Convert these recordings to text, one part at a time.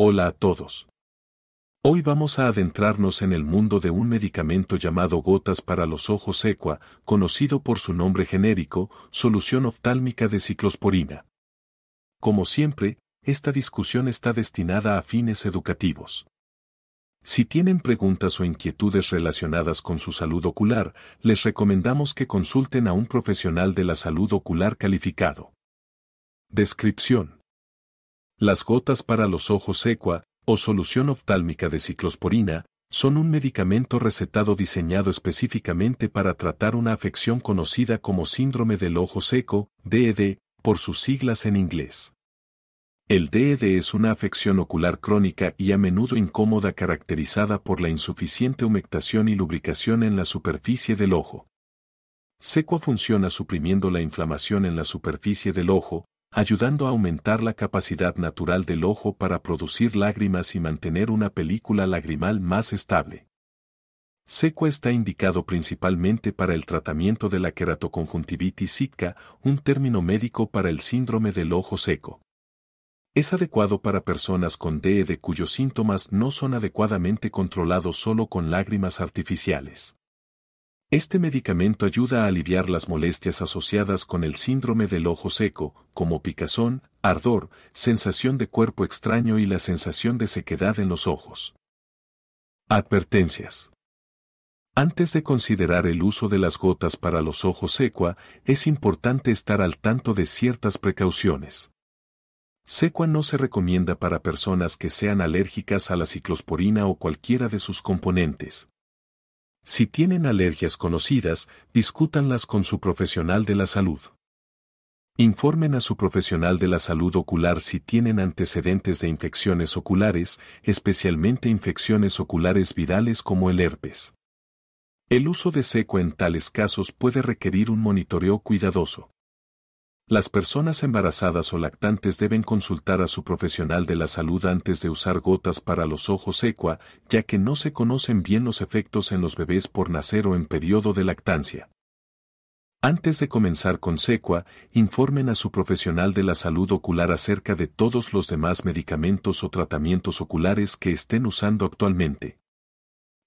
Hola a todos. Hoy vamos a adentrarnos en el mundo de un medicamento llamado gotas para los ojos Equa, conocido por su nombre genérico, solución oftálmica de ciclosporina. Como siempre, esta discusión está destinada a fines educativos. Si tienen preguntas o inquietudes relacionadas con su salud ocular, les recomendamos que consulten a un profesional de la salud ocular calificado. Descripción. Las gotas para los ojos secua, o solución oftálmica de ciclosporina, son un medicamento recetado diseñado específicamente para tratar una afección conocida como síndrome del ojo seco, DED, e por sus siglas en inglés. El DED e es una afección ocular crónica y a menudo incómoda caracterizada por la insuficiente humectación y lubricación en la superficie del ojo. Secua funciona suprimiendo la inflamación en la superficie del ojo, ayudando a aumentar la capacidad natural del ojo para producir lágrimas y mantener una película lagrimal más estable. Seco está indicado principalmente para el tratamiento de la queratoconjuntivitis sicca, un término médico para el síndrome del ojo seco. Es adecuado para personas con de cuyos síntomas no son adecuadamente controlados solo con lágrimas artificiales. Este medicamento ayuda a aliviar las molestias asociadas con el síndrome del ojo seco, como picazón, ardor, sensación de cuerpo extraño y la sensación de sequedad en los ojos. Advertencias. Antes de considerar el uso de las gotas para los ojos secua, es importante estar al tanto de ciertas precauciones. Secua no se recomienda para personas que sean alérgicas a la ciclosporina o cualquiera de sus componentes. Si tienen alergias conocidas, discútanlas con su profesional de la salud. Informen a su profesional de la salud ocular si tienen antecedentes de infecciones oculares, especialmente infecciones oculares virales como el herpes. El uso de seco en tales casos puede requerir un monitoreo cuidadoso. Las personas embarazadas o lactantes deben consultar a su profesional de la salud antes de usar gotas para los ojos secua, ya que no se conocen bien los efectos en los bebés por nacer o en periodo de lactancia. Antes de comenzar con secua, informen a su profesional de la salud ocular acerca de todos los demás medicamentos o tratamientos oculares que estén usando actualmente.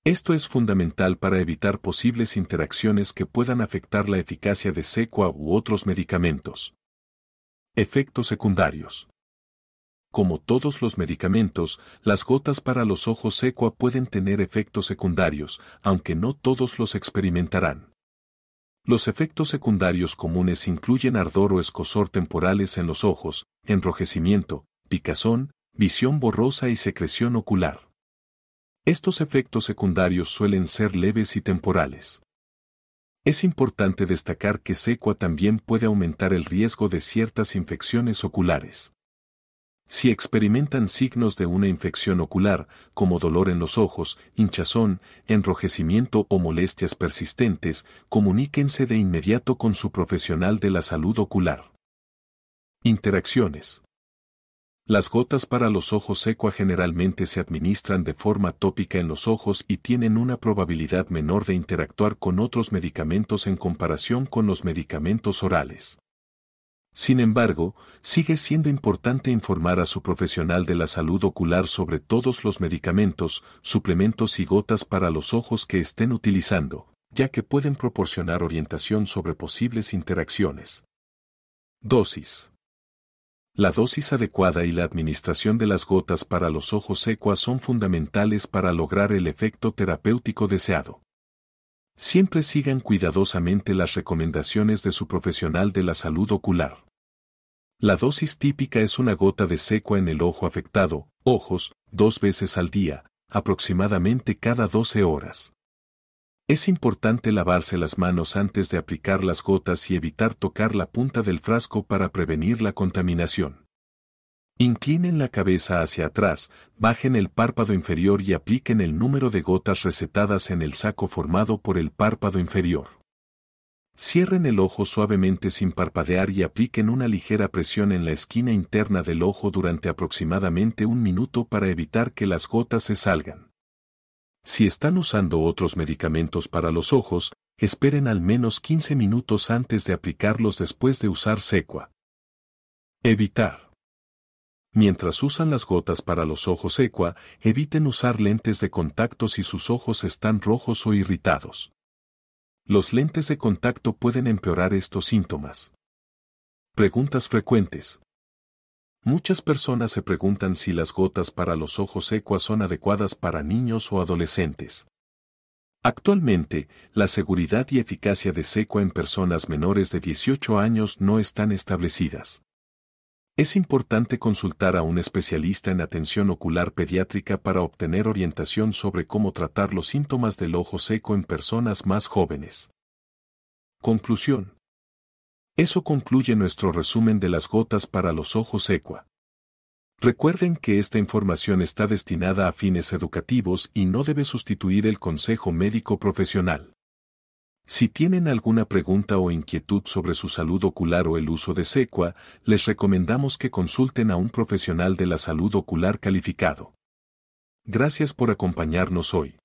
Esto es fundamental para evitar posibles interacciones que puedan afectar la eficacia de secua u otros medicamentos. Efectos secundarios. Como todos los medicamentos, las gotas para los ojos secua pueden tener efectos secundarios, aunque no todos los experimentarán. Los efectos secundarios comunes incluyen ardor o escosor temporales en los ojos, enrojecimiento, picazón, visión borrosa y secreción ocular. Estos efectos secundarios suelen ser leves y temporales. Es importante destacar que secua también puede aumentar el riesgo de ciertas infecciones oculares. Si experimentan signos de una infección ocular, como dolor en los ojos, hinchazón, enrojecimiento o molestias persistentes, comuníquense de inmediato con su profesional de la salud ocular. Interacciones. Las gotas para los ojos secua generalmente se administran de forma tópica en los ojos y tienen una probabilidad menor de interactuar con otros medicamentos en comparación con los medicamentos orales. Sin embargo, sigue siendo importante informar a su profesional de la salud ocular sobre todos los medicamentos, suplementos y gotas para los ojos que estén utilizando, ya que pueden proporcionar orientación sobre posibles interacciones. Dosis. La dosis adecuada y la administración de las gotas para los ojos secuas son fundamentales para lograr el efecto terapéutico deseado. Siempre sigan cuidadosamente las recomendaciones de su profesional de la salud ocular. La dosis típica es una gota de secua en el ojo afectado, ojos, dos veces al día, aproximadamente cada 12 horas. Es importante lavarse las manos antes de aplicar las gotas y evitar tocar la punta del frasco para prevenir la contaminación. Inclinen la cabeza hacia atrás, bajen el párpado inferior y apliquen el número de gotas recetadas en el saco formado por el párpado inferior. Cierren el ojo suavemente sin parpadear y apliquen una ligera presión en la esquina interna del ojo durante aproximadamente un minuto para evitar que las gotas se salgan. Si están usando otros medicamentos para los ojos, esperen al menos 15 minutos antes de aplicarlos después de usar secua. Evitar. Mientras usan las gotas para los ojos secua, eviten usar lentes de contacto si sus ojos están rojos o irritados. Los lentes de contacto pueden empeorar estos síntomas. Preguntas frecuentes. Muchas personas se preguntan si las gotas para los ojos secuas son adecuadas para niños o adolescentes. Actualmente, la seguridad y eficacia de secua en personas menores de 18 años no están establecidas. Es importante consultar a un especialista en atención ocular pediátrica para obtener orientación sobre cómo tratar los síntomas del ojo seco en personas más jóvenes. Conclusión. Eso concluye nuestro resumen de las gotas para los ojos secua. Recuerden que esta información está destinada a fines educativos y no debe sustituir el consejo médico profesional. Si tienen alguna pregunta o inquietud sobre su salud ocular o el uso de secua, les recomendamos que consulten a un profesional de la salud ocular calificado. Gracias por acompañarnos hoy.